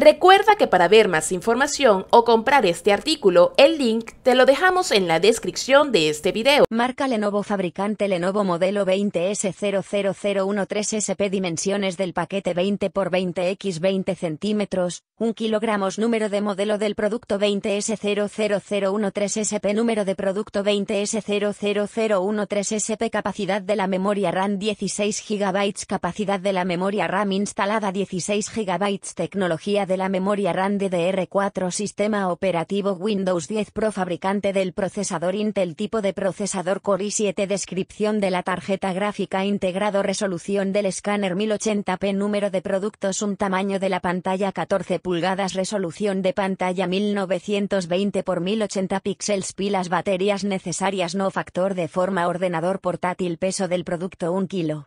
Recuerda que para ver más información o comprar este artículo, el link te lo dejamos en la descripción de este video. Marca Lenovo fabricante Lenovo modelo 20S00013SP dimensiones del paquete 20x20x 20 centímetros, 1 kilogramos número de modelo del producto 20S00013SP número de producto 20S00013SP capacidad de la memoria RAM 16 GB capacidad de la memoria RAM instalada 16 GB tecnología de la memoria RAM DDR4 Sistema operativo Windows 10 Pro Fabricante del procesador Intel Tipo de procesador Core i7 Descripción de la tarjeta gráfica Integrado Resolución del escáner 1080p Número de productos Un tamaño de la pantalla 14 pulgadas Resolución de pantalla 1920 x 1080 píxeles Pilas Baterías necesarias No factor de forma Ordenador portátil Peso del producto 1 kilo